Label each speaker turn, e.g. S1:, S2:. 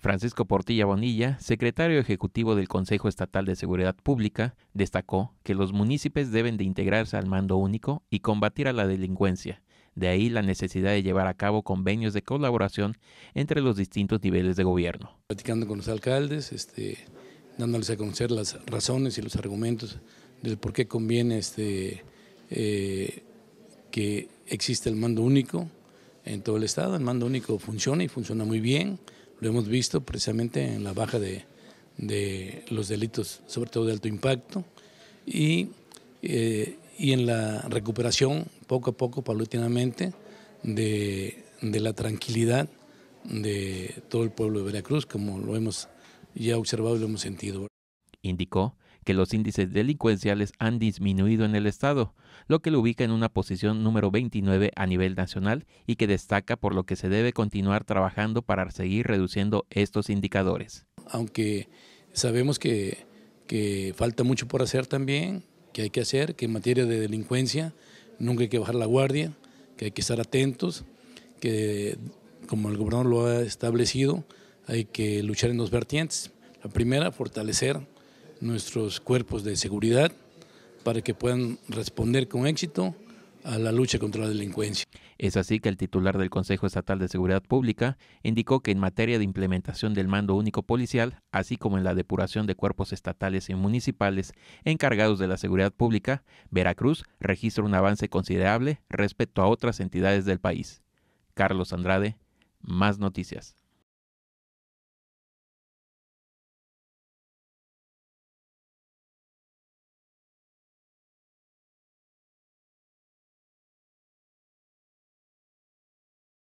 S1: Francisco Portilla Bonilla, secretario ejecutivo del Consejo Estatal de Seguridad Pública, destacó que los municipios deben de integrarse al mando único y combatir a la delincuencia. De ahí la necesidad de llevar a cabo convenios de colaboración entre los distintos niveles de gobierno. Platicando con los alcaldes, este, dándoles a
S2: conocer las razones y los argumentos del por qué conviene este, eh, que existe el mando único en todo el Estado. El mando único funciona y funciona muy bien lo hemos visto precisamente en la baja de, de los delitos, sobre todo de alto impacto, y, eh, y en la recuperación poco a poco, paulatinamente, de, de, la tranquilidad de todo el pueblo de Veracruz, como lo hemos ya observado y lo hemos sentido.
S1: Indicó que los índices delincuenciales han disminuido en el estado, lo que lo ubica en una posición número 29 a nivel nacional y que destaca por lo que se debe continuar trabajando para seguir reduciendo estos indicadores.
S2: Aunque sabemos que, que falta mucho por hacer también, que hay que hacer, que en materia de delincuencia nunca hay que bajar la guardia, que hay que estar atentos, que como el gobernador lo ha establecido, hay que luchar en dos vertientes. La primera, fortalecer nuestros cuerpos de seguridad para que puedan responder con éxito a la lucha contra la delincuencia.
S1: Es así que el titular del Consejo Estatal de Seguridad Pública indicó que en materia de implementación del mando único policial, así como en la depuración de cuerpos estatales y municipales encargados de la seguridad pública, Veracruz registra un avance considerable respecto a otras entidades del país. Carlos Andrade, más noticias.